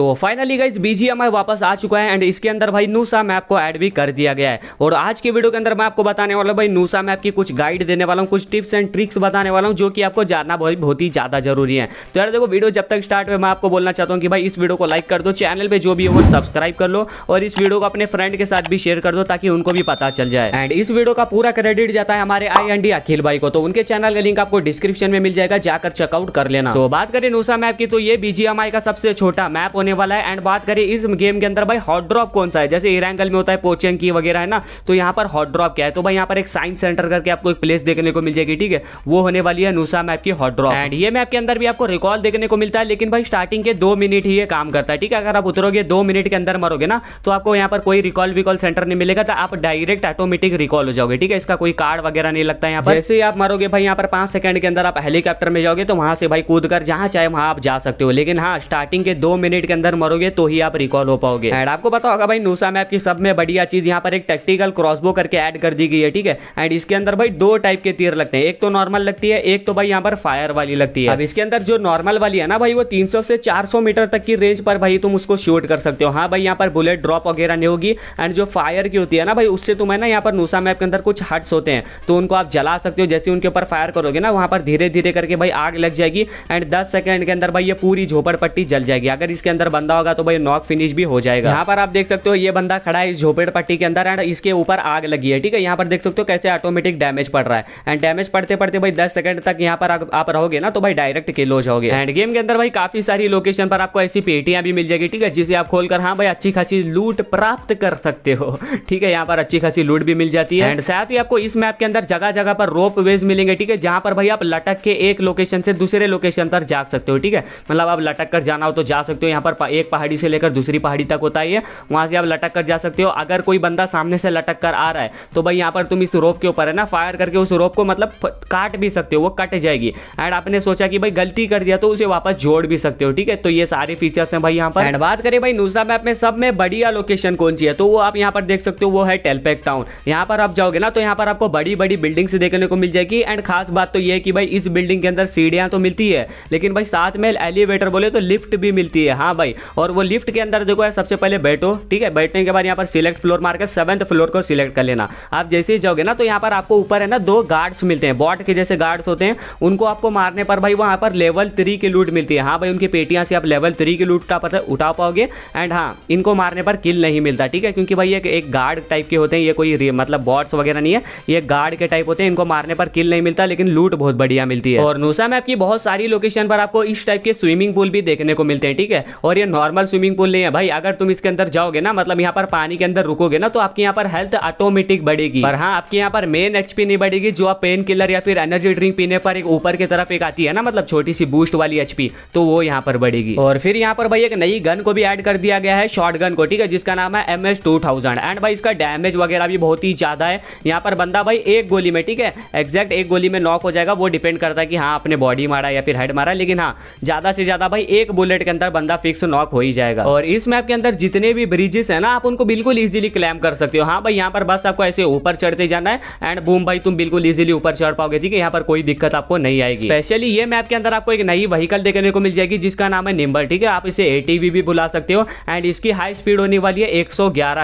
तो finally guys BGMI वापस आ चुका है एंड इसके अंदर भाई नूसा मैप को ऐड भी कर दिया गया है और आज के वीडियो के अंदर मैं आपको बताने वाला भाई नूसा मैप की कुछ गाइड देने वाला हूँ कुछ टिप्स एंड ट्रिक्स बताने वाला हूँ जो कि आपको जानना बहुत ही ज़्यादा जरूरी है तो यार देखो वीडियो जब तक स्टार्ट हुआ मैं आपको बोलना चाहता हूँ कि भाई इस वीडियो को लाइक कर दो चैनल पर जो भी हो सब्सक्राइब कर लो और इस वीडियो को अपने फ्रेंड के साथ भी शेयर कर दो ताकि उनको भी पता चल जाए एंड इस वीडियो का पूरा क्रेडिट जाता है हमारे आई एंड अखिल भाई को तो उनके चैनल का लिंक आपको डिस्क्रिप्शन में मिल जाएगा जाकर चेकआउट कर लेना तो बात करें नूसा मैप की तो ये बीजीएमआई का सबसे छोटा मैप होने होने वाला है एंड बात करें इस गेम के अंदर भाई हॉट ड्रॉप कौन सा है जैसे इरांगल में होता है पोचियन की वगैरह है ना तो यहाँ पर हॉट ड्रॉप क्या है तो भाई यहाँ पर एक साइंस सेंटर करके आपको एक प्लेस देखने को मिल जाएगी ठीक है वो होने वाली है नूसा मैप की हॉट ड्रॉप एंड ये मैप के अंदर भी आपको रिकॉल देखने को मिलता है लेकिन भाई स्टार्टिंग के दो मिनट ही ये काम करता है ठीक है अगर आप उतरोगे दो मिनट के अंदर मरोगे ना तो आपको यहाँ पर कोई रिकॉल विकॉल सेंटर नहीं मिलेगा तो आप डायरेक्ट ऑटोमेटिक रिकॉल हो जाओगे ठीक है इसका कोई कार्ड वगैरह नहीं लगता है जैसे ही आप मरोगे भाई यहाँ पर पांच सेकंड के अंदर आप हेलीकॉप्टर में जाओगे तो वहां से भाई कूद कर जहां चाहे वहां आप जा सकते हो लेकिन हाँ स्टार्टिंग के दो मिनट के अंदर मरोगे तो ही आप रिकॉल हो पाओगे एंड आपको बताओ अगर भाई नूसा मैप की सब में बढ़िया चीज यहाँ पर एक टेक्टिकल क्रॉसबो करके ऐड कर दी गई है ठीक है एंड इसके अंदर भाई दो टाइप के तीर लगते हैं एक तो नॉर्मल लगती है एक तो भाई यहाँ पर फायर वाली लगती है अब इसके अंदर जो नॉर्मल वाली है ना भाई वो तीन से चार मीटर तक की रेंज पर भाई तुम उसको शूट कर सकते हो हाँ भाई यहाँ पर बुलेट ड्रॉप वगैरह नहीं होगी एंड जो फायर की होती है ना भाई उससे तुम्हें ना यहाँ पर नूसा मैप के अंदर कुछ हट्स होते हैं तो उनको आप जला सकते हो जैसे उनके ऊपर फायर करोगे ना वहाँ पर धीरे धीरे करके भाई आग लग जाएगी एंड 10 सेकंड के अंदर भाई ये पूरी झोपड़पट्टी जल जाएगी अगर इसके अंदर बंदा होगा तो भाई नॉक फिनिश भी हो जाएगा यहाँ पर आप देख सकते हो ये बंदा खड़ा है इस झोपेड़ पट्टी के अंदर एंड इसके ऊपर आग लगी है ठीक है यहाँ पर देख सकते हो कैसे ऑटोमेटिक डैमेज पड़ रहा है एंड डैमेज पड़ते पड़ते भाई दस सेकंड तक यहाँ पर आप रहोगे ना तो भाई डायरेक्ट किल हो जाओगे एंड गेम के अंदर भाई काफी सारी लोकेशन पर आपको ऐसी पेटियां भी मिल जाएगी ठीक है जिसे आप खोलकर हाँ भाई अच्छी खासी लूट प्राप्त कर सकते हो ठीक है यहाँ पर अच्छी खासी लूट भी मिल जाती है एंड साथ ही आपको इस मैप के अंदर जगह जगह पर रोप वेज मिलेंगे ठीक है जहां पर भाई आप लटक के एक लोकेशन से दूसरे लोकेशन पर जा सकते हो ठीक है मतलब आप लटक कर जाना हो तो जा सकते हो यहाँ पर पर एक पहाड़ी से लेकर दूसरी पहाड़ी तक होता ही है वहाँ से आप लटक कर जा सकते हो अगर कोई बंदा सामने से लटक कर आ रहा है तो भाई यहाँ पर तुम इस रोप के ऊपर है ना फायर करके उस रोप को मतलब काट भी सकते हो वो कट जाएगी एंड आपने सोचा कि भाई गलती कर दिया तो उसे वापस जोड़ भी सकते हो ठीक है तो ये सारे फीचर्स हैं भाई यहाँ पर एंड बात करें भाई नूसा मैप में सब में बढ़िया लोकेशन कौन सी है तो वो आप यहाँ पर देख सकते हो वो है टेलपेक टाउन यहाँ पर आप जाओगे ना तो यहाँ पर आपको बड़ी बड़ी बिल्डिंग्स देखने को मिल जाएगी एंड खास बात तो ये है कि भाई इस बिल्डिंग के अंदर सीढ़ियाँ तो मिलती है लेकिन भाई साथ में एलिवेटर बोले तो लिफ्ट भी मिलती है हाँ भाई और वो लिफ्ट के अंदर देखो है सबसे पहले बैठो ठीक है बैठने के बाद यहाँ पर सिलेक्ट फ्लोर मार के सेवंथ फ्लोर को सिलेक्ट कर लेना आप जैसे ही जाओगे ना तो यहाँ पर आपको ऊपर है ना दो गार्ड्स मिलते हैं बॉट के जैसे गार्ड्स होते हैं उनको आपको मारने पर भाई वहाँ पर लेवल थ्री की लूट मिलती है हाँ भाई उनकी पेटियाँ से आप लेवल थ्री की लूट का उठा पाओगे एंड हाँ इनको मारने पर किल नहीं मिलता ठीक है क्योंकि भाई एक गार्ड टाइप के होते हैं ये कोई मतलब बॉट्स वगैरह नहीं है ये गार्ड के टाइप होते हैं इनको मारने पर किल नहीं मिलता लेकिन लूट बहुत बढ़िया मिलती है और नूसा मैप की बहुत सारी लोकेशन पर आपको इस टाइप के स्विमिंग पूल भी देखने को मिलते हैं ठीक है और और ये नॉर्मल स्विमिंग पूल नहीं है भाई अगर तुम इसके अंदर जाओगे ना मतलब यहाँ पर पानी के अंदर रुकोगे ना तो आपके यहाँ पर हेल्थ ऑटोमेटिक बढ़ेगी और हाँ आपके यहाँ पर मेन एचपी नहीं बढ़ेगी जो आप पेन किलर या फिर एनर्जी ड्रिंक पीने पर एक ऊपर की तरफ एक आती है ना मतलब छोटी सी बूस्ट वाली एचपी तो वो यहाँ पर बढ़ेगी और फिर यहाँ पर भाई एक नई गन को भी एड कर दिया गया है शॉर्ट गन को ठीक है जिसका नाम है M S two thousand and भाई इसका डैमेज वगैरह भी बहुत ही ज्यादा है यहाँ पर बंदा भाई एक गोली में ठीक है एक्जैक्ट एक गोली में नॉक हो जाएगा वो डिपेंड करता है कि हाँ अपने बॉडी मारा या फिर हेड मारा लेकिन हाँ ज्यादा से ज्यादा भाई एक बुलेट के अंदर बंदा फिक्स से नॉक हो ही जाएगा और इस मैप के अंदर जितने भी ब्रिजेस है ना आप उनको बिल्कुल इजिली क्लाइम कर सकते हो हाँ भाई यहाँ पर बस आपको ऐसे ऊपर चढ़ते जाना है एंड बूम भाई तुम बिल्कुल इजिली ऊपर चढ़ पाओगे ठीक है यहाँ पर कोई दिक्कत आपको नहीं आएगी स्पेशली ये मैप के अंदर आपको एक नई व्हीकल देखने को मिल जाएगी जिसका नाम है निम्बल ठीक है आप इसे एटीवी भी बुला सकते हो एंड इसकी हाई स्पीड होने वाली है एक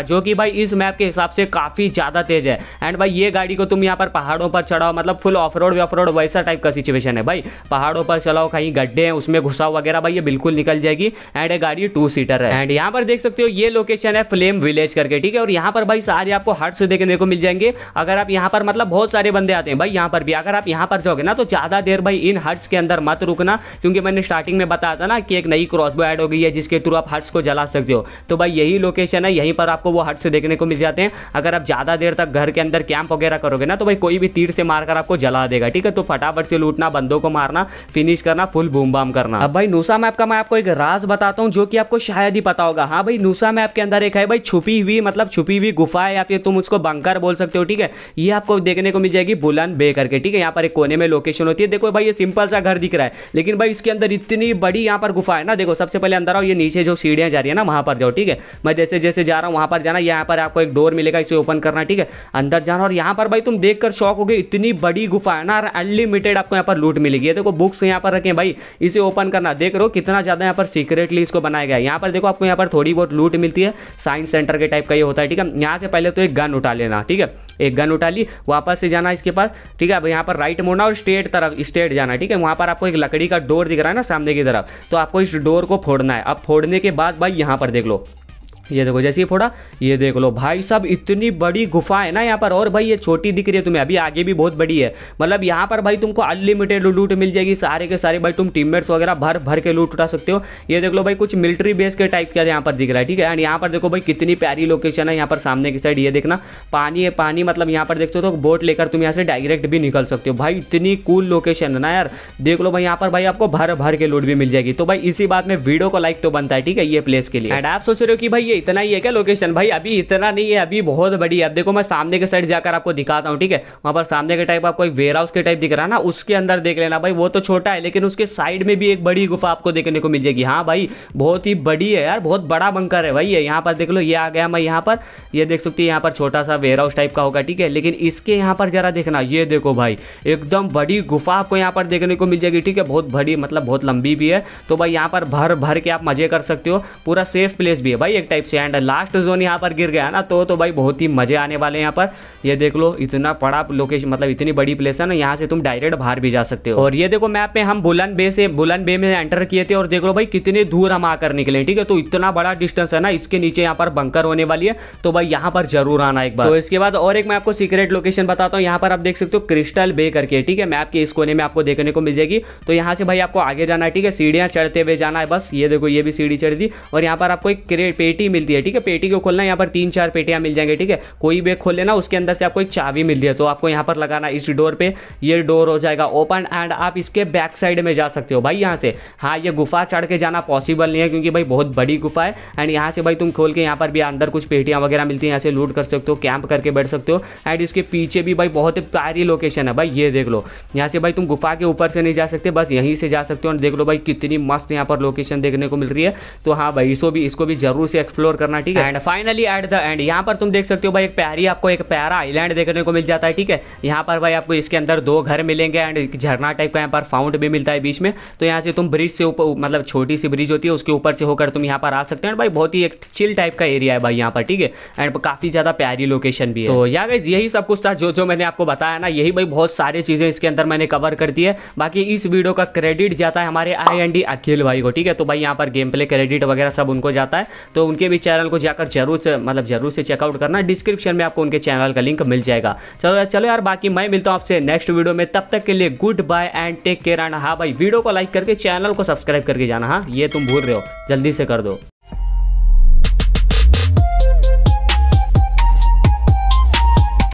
जो कि भाई इस मैप के हिसाब से काफी ज्यादा तेज है एंड भाई ये गाड़ी को तुम यहाँ पर पहाड़ों पर चढ़ाओ मतलब full off road off road वैसा टाइप का सिचुएशन है भाई पहाड़ों पर चलाओ कहीं गड्ढे हैं उसमें घुसाओ वगैरह भाई ये बिल्कुल निकल जाएगी एंड साइड है गाड़ी टू सीटर है एंड यहाँ पर देख सकते हो ये लोकेशन है फ्लेम विलेज करके ठीक है और यहाँ पर भाई सारे आपको हट से देखने को मिल जाएंगे अगर आप यहाँ पर मतलब बहुत सारे बंदे आते हैं भाई यहाँ पर भी अगर आप यहाँ पर जाओगे ना तो ज्यादा देर भाई इन हट्स के अंदर मत रुकना क्योंकि मैंने स्टार्टिंग में बताया था ना कि एक नई क्रॉसबो ऐड हो गई है जिसके थ्रू आप हट्स को जला सकते हो तो भाई यही लोकेशन है यहीं पर आपको वो हट्स देखने को मिल जाते हैं अगर आप ज्यादा देर तक घर के अंदर कैंप वगैरह करोगे ना तो भाई कोई भी तीर से मारकर आपको जला देगा ठीक है तो फटाफट से लूटना बंदों को मारना फिनिश करना फुल बूम बाम करना अब भाई नूसा मैप का मैं आपको एक राज बताता बताता हूँ जो कि आपको शायद ही पता होगा हाँ भाई नूसा मैप के अंदर एक है भाई छुपी हुई मतलब छुपी हुई गुफा है या फिर तुम उसको बंकर बोल सकते हो ठीक है ये आपको देखने को मिल जाएगी बुलान बे करके ठीक है यहाँ पर एक कोने में लोकेशन होती है देखो भाई ये सिंपल सा घर दिख रहा है लेकिन भाई इसके अंदर इतनी बड़ी यहाँ पर गुफा है ना देखो सबसे पहले अंदर आओ ये नीचे जो सीढ़ियाँ जा रही है ना वहाँ पर जाओ ठीक है मैं जैसे जैसे जा रहा हूँ वहाँ पर जाना यहाँ पर आपको एक डोर मिलेगा इसे ओपन करना ठीक है अंदर जाना और यहाँ पर भाई तुम देख कर शौक हो गए इतनी बड़ी गुफा है ना अनलिमिटेड आपको यहाँ पर लूट मिलेगी देखो बुक्स यहाँ पर रखें भाई इसे ओपन करना देख रहे हो कितना ज़्यादा यहाँ पर सीक्रेटली इसको बनाया गया है यहाँ पर देखो आपको यहाँ पर थोड़ी बहुत लूट मिलती है साइंस सेंटर के टाइप का ये होता है ठीक है यहाँ से पहले तो एक गन उठा लेना ठीक है एक गन उठा ली वापस से जाना इसके पास ठीक है अब यहाँ पर राइट मोड़ना और स्टेट तरफ स्टेट जाना ठीक है वहाँ पर आपको एक लकड़ी का डोर दिख रहा है ना सामने की तरफ तो आपको इस डोर को फोड़ना है अब फोड़ने के बाद भाई यहाँ पर देख लो ये देखो जैसे ही फोड़ा ये देख लो भाई साहब इतनी बड़ी गुफा है ना यहाँ पर और भाई ये छोटी दिख रही है तुम्हें अभी आगे भी बहुत बड़ी है मतलब यहाँ पर भाई तुमको अनलिमिटेड लूट मिल जाएगी सारे के सारे भाई तुम टीममेट्स वगैरह भर भर के लूट उठा सकते हो ये देख लो भाई कुछ मिलिट्री बेस के टाइप का यहाँ पर दिख रहा है ठीक है एंड यहाँ पर देखो भाई कितनी प्यारी लोकेशन है यहाँ पर सामने की साइड ये देखना पानी है पानी मतलब यहाँ पर देखते हो तो बोट लेकर तुम यहाँ से डायरेक्ट भी निकल सकते हो भाई इतनी कूल लोकेशन है ना यार देख लो भाई यहाँ पर भाई आपको भर भर के लूट भी मिल जाएगी तो भाई इसी बात में वीडियो को लाइक तो बनता है ठीक है ये प्लेस के लिए एंड आप सोच रहे हो कि भाई ये भैया इतना ही है क्या लोकेशन भाई अभी इतना नहीं है अभी बहुत बड़ी है अब देखो मैं सामने के साइड जाकर आपको दिखाता हूँ ठीक है वहाँ पर सामने के टाइप आपको एक वेयर हाउस के टाइप दिख रहा है ना उसके अंदर देख लेना भाई वो तो छोटा है लेकिन उसके साइड में भी एक बड़ी गुफा आपको देखने को मिल जाएगी हाँ भाई बहुत ही बड़ी है यार बहुत बड़ा बंकर है भाई ये यहाँ पर देख लो ये आ गया मैं यहाँ पर ये देख सकती हूँ यहाँ पर छोटा सा वेयर हाउस टाइप का होगा ठीक है लेकिन इसके यहाँ पर जरा देखना ये देखो भाई एकदम बड़ी गुफा आपको यहाँ पर देखने को मिल जाएगी ठीक है बहुत बड़ी मतलब बहुत लंबी भी है तो भाई यहाँ पर भर भर के आप मजे कर सकते हो पूरा सेफ प्लेस भी है भाई एक टाइप डैमेज से एंड लास्ट जोन यहाँ पर गिर गया ना तो तो भाई बहुत ही मजे आने वाले हैं यहाँ पर ये देख लो इतना बड़ा लोकेशन मतलब इतनी बड़ी प्लेस है ना यहाँ से तुम डायरेक्ट बाहर भी जा सकते हो और ये देखो मैप में हम बुलन बे से बुलन बे में एंटर किए थे और देख लो भाई कितने दूर हम आकर निकले ठीक है तो इतना बड़ा डिस्टेंस है ना इसके नीचे यहाँ पर बंकर होने वाली है तो भाई यहाँ पर जरूर आना एक बार तो इसके बाद और एक मैं आपको सीक्रेट लोकेशन बताता हूँ यहाँ पर आप देख सकते हो क्रिस्टल बे करके ठीक है मैप के इस कोने में आपको देखने को मिल जाएगी तो यहाँ से भाई आपको आगे जाना है ठीक है सीढ़ियाँ चढ़ते हुए जाना है बस ये देखो ये भी सीढ़ी चढ़ दी और यहाँ पर आपको एक पेटी मिलती है ठीक है पेटी को खोलना यहाँ पर तीन चार पेटियाँ मिल जाएंगे ठीक है कोई बैग खोल लेना उसके अंदर से आपको एक चाबी मिलती है तो आपको यहाँ पर लगाना इस डोर पर ये डोर हो जाएगा ओपन एंड आप इसके बैक साइड में जा सकते हो भाई यहाँ से हाँ ये गुफा चढ़ के जाना पॉसिबल नहीं है क्योंकि भाई बहुत बड़ी गुफा है एंड यहाँ से भाई तुम खोल के यहाँ पर भी अंदर कुछ पेटियाँ वगैरह मिलती हैं यहाँ से लूट कर सकते हो कैंप करके बैठ सकते हो एंड इसके पीछे भी भाई बहुत ही प्यारी लोकेशन है भाई ये देख लो यहाँ से भाई तुम गुफा के ऊपर से नहीं जा सकते बस यहीं से जा सकते हो और देख लो भाई कितनी मस्त यहाँ पर लोकेशन देखने को मिल रही है तो हाँ भाई इसको भी इसको भी जरूर से एक्सप्लोर एक्सप्लोर करना ठीक है and finally at the end यहाँ पर तुम देख सकते हो भाई एक प्यारी आपको एक प्यारा आइलैंड देखने को मिल जाता है ठीक है यहाँ पर भाई आपको इसके अंदर दो घर मिलेंगे एंड एक झरना टाइप का यहाँ पर फाउंट भी मिलता है बीच में तो यहाँ से तुम ब्रिज से ऊपर मतलब छोटी सी ब्रिज होती है उसके ऊपर से होकर तुम यहाँ पर आ सकते हो भाई बहुत ही एक चिल टाइप का एरिया है भाई यहाँ पर ठीक है एंड काफ़ी ज़्यादा प्यारी लोकेशन भी है तो यार यही सब कुछ था जो जो मैंने आपको बताया ना यही भाई बहुत सारी चीज़ें इसके अंदर मैंने कवर कर दी है बाकी इस वीडियो का क्रेडिट जाता है हमारे आई एन अखिल भाई को ठीक है तो भाई यहाँ पर गेम प्ले क्रेडिट वगैरह सब उनको जाता है तो उनके भी चैनल को जाकर जरूर से मतलब जरूर से चेकआउट करना डिस्क्रिप्शन में आपको उनके चैनल का लिंक मिल जाएगा चलो यार चलो यार बाकी मैं मिलता हूँ आपसे नेक्स्ट वीडियो में तब तक के लिए goodbye and take care and हाँ भाई वीडियो को लाइक करके चैनल को सब्सक्राइब करके जाना हाँ ये तुम भूल रहे हो जल्दी से कर दो